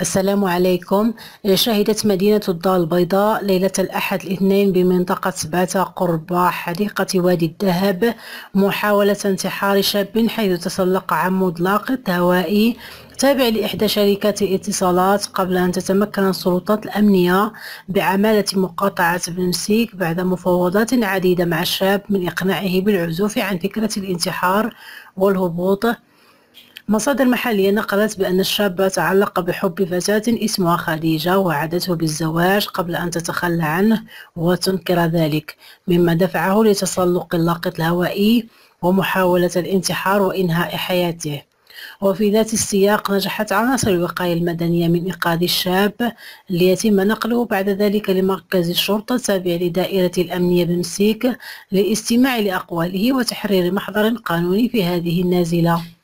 السلام عليكم شهدت مدينة الدار البيضاء ليلة الأحد الاثنين بمنطقة باتا قرب حديقة وادي الذهب محاولة انتحار شاب حيث تسلق عمود لاقط هوائي تابع لإحدى شركات الاتصالات قبل أن تتمكن السلطات الأمنية بعمالة مقاطعة بنمسيك بعد مفاوضات عديدة مع الشاب من إقناعه بالعزوف عن فكرة الانتحار والهبوط مصادر محلية نقلت بأن الشاب تعلق بحب فتاة اسمها خديجة وعدته بالزواج قبل أن تتخلى عنه وتنكر ذلك مما دفعه لتسلق اللاقط الهوائي ومحاولة الانتحار وإنهاء حياته وفي ذات السياق نجحت عناصر الوقاية المدنية من إنقاذ الشاب ليتم نقله بعد ذلك لمركز الشرطة التابع لدائرة الأمنية بمسيك للاستماع لأقواله وتحرير محضر قانوني في هذه النازلة